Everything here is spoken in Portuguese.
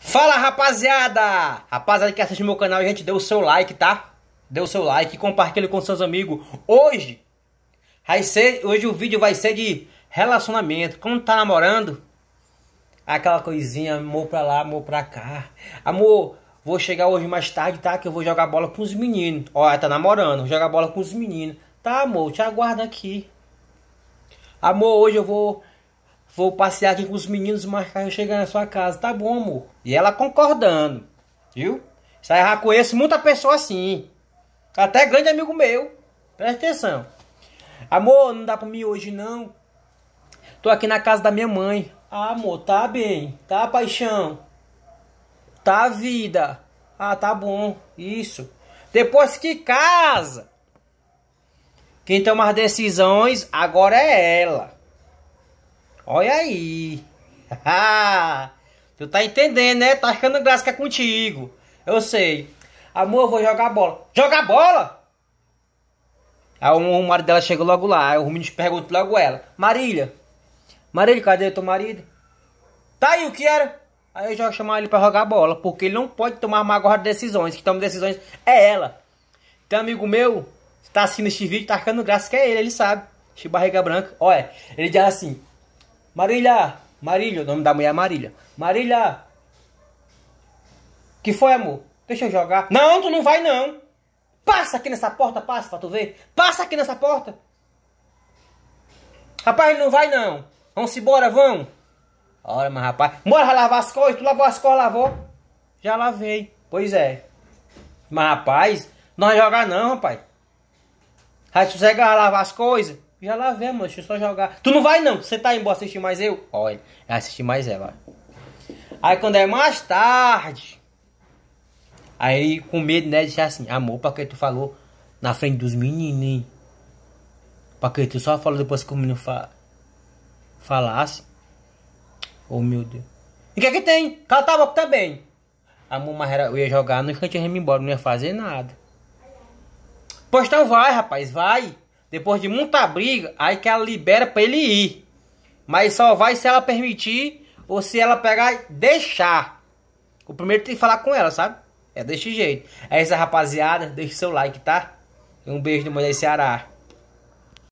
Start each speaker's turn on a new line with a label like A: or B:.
A: Fala rapaziada! Rapaziada que assiste meu canal, gente, deu o seu like, tá? Deu o seu like e compartilha com seus amigos. Hoje, vai ser, hoje o vídeo vai ser de relacionamento. Quando tá namorando, aquela coisinha, amor pra lá, amor pra cá. Amor, vou chegar hoje mais tarde, tá? Que eu vou jogar bola com os meninos. Ó, tá namorando, jogar bola com os meninos. Tá, amor, te aguardo aqui. Amor, hoje eu vou Vou passear aqui com os meninos, marcar eu chegar na sua casa. Tá bom, amor. E ela concordando, viu? Isso aí já conheço muita pessoa assim. Até grande amigo meu. Presta atenção. Amor, não dá pra mim hoje não. Tô aqui na casa da minha mãe. Ah, amor, tá bem. Tá, paixão. Tá, vida. Ah, tá bom. Isso. Depois que casa. Quem toma as decisões agora é ela. Olha aí. tu tá entendendo, né? Tá achando graça que é contigo. Eu sei. Amor, eu vou jogar bola. Jogar bola? Aí o marido dela chega logo lá. Aí o menino pergunta logo ela. Marília. Marília, cadê teu marido? Tá aí, o que era? Aí eu já chamar ele para jogar bola, porque ele não pode tomar uma agora de decisões. Que toma decisões é ela. Tem um amigo meu, tá assistindo este vídeo, tá ficando graça que é ele, ele sabe. De barriga branca. Olha, ele diz assim: Marília, Marília, o nome da mulher é Marília. Marília, que foi, amor? Deixa eu jogar. Não, tu não vai não. Passa aqui nessa porta, passa pra tu ver. Passa aqui nessa porta. Rapaz, ele não vai não. Vamos embora, vamos. Olha, mas rapaz, bora lavar as coisas. Tu lavou as coisas, lavou? Já lavei. Pois é. Mas rapaz, não vai jogar não, rapaz. Vai sossegar, lavar as coisas. Já lá vemos mano, deixa eu só jogar. Tu não vai não, você tá indo embora assistir mais eu? Olha, é assistir mais ela. Aí quando é mais tarde, aí com medo, né, de assim, amor, pra que tu falou na frente dos menininhos? Pra que tu só falou depois que o menino fa falasse? Oh, meu Deus. E o que é que tem? Cala tá boca também. Amor, mas era, eu ia jogar no instante e ia embora, não ia fazer nada. Pois então vai, rapaz, vai. Depois de muita briga, aí que ela libera para ele ir. Mas só vai se ela permitir ou se ela pegar e deixar. O primeiro tem que falar com ela, sabe? É deste jeito. É isso, rapaziada. Deixe seu like, tá? Um beijo de Mulher Ceará.